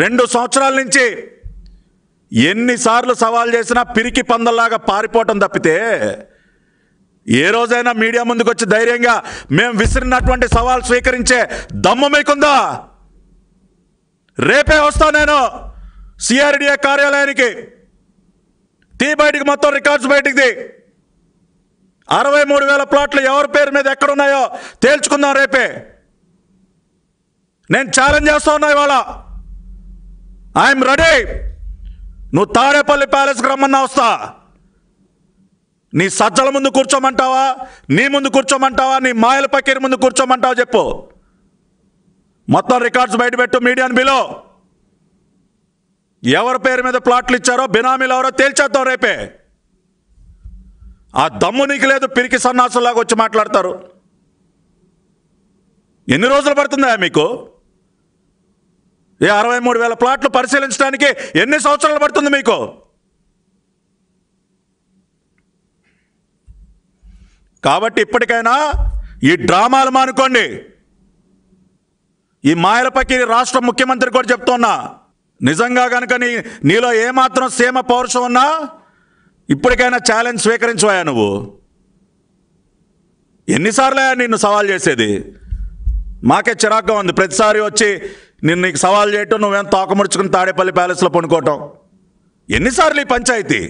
రెండు సంవత్సరాల నుంచి ఎన్నిసార్లు సవాల్ చేసినా పిరికి పందల్లాగా పారిపోవటం తప్పితే ఏ రోజైనా మీడియా ముందుకు వచ్చి ధైర్యంగా మేము విసిరినటువంటి సవాల్ స్వీకరించే దమ్ము మీకుందా రేపే వస్తా నేను సిఆర్డిఏ కార్యాలయానికి తీ బయటికి మొత్తం రికార్డ్స్ బయటికి అరవై మూడు వేల ప్లాట్లు ఎవరి పేరు మీద ఎక్కడున్నాయో తేల్చుకుందాం రేపే నేను ఛాలెంజ్ చేస్తా ఉన్నా ఇవాళ ఐఎమ్ రెడీ నువ్వు తాడేపల్లి ప్యాలెస్కి రమ్మన్నా వస్తా నీ సజ్జల ముందు కూర్చోమంటావా నీ ముందు కూర్చోమంటావా నీ మాయల పకీర్ ముందు కూర్చోమంటావా చెప్పు మొత్తం రికార్డ్స్ బయటపెట్టు మీడియాను బిలో ఎవరి పేరు మీద ప్లాట్లు ఇచ్చారో బినామీలు ఎవరో తేల్చేద్దాం రేపే ఆ దమ్ము నీకు లేదు పిరికి సన్నాసులాగా వచ్చి మాట్లాడతారు ఎన్ని రోజులు పడుతుందా మీకు ఏ అరవై మూడు వేల ప్లాట్లు పరిశీలించడానికి ఎన్ని సంవత్సరాలు పడుతుంది మీకు కాబట్టి ఇప్పటికైనా ఈ డ్రామాలు మానుకోండి ఈ పక్కి రాష్ట్ర ముఖ్యమంత్రి కూడా చెప్తున్నా నిజంగా కనుక నీ నీలో ఏమాత్రం సీమ పౌరుషం ఉన్నా ఇప్పటికైనా ఛాలెంజ్ స్వీకరించవా నువ్వు అయ్యా నిన్ను సవాల్ చేసేది మాకే చిరాకం ఉంది ప్రతిసారి వచ్చి నిన్ను నీకు సవాల్ చేయటం నువ్వేం తోకముడుచుకుని తాడేపల్లి ప్యాలెస్లో పండుకోవటం ఎన్నిసార్లు ఈ పంచాయతీ